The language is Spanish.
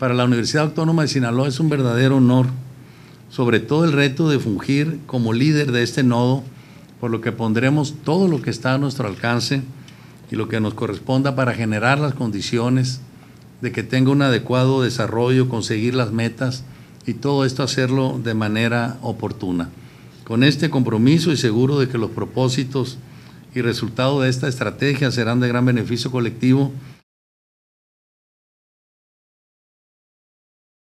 Para la Universidad Autónoma de Sinaloa es un verdadero honor, sobre todo el reto de fungir como líder de este nodo, por lo que pondremos todo lo que está a nuestro alcance y lo que nos corresponda para generar las condiciones de que tenga un adecuado desarrollo, conseguir las metas y todo esto hacerlo de manera oportuna. Con este compromiso y seguro de que los propósitos y resultados de esta estrategia serán de gran beneficio colectivo,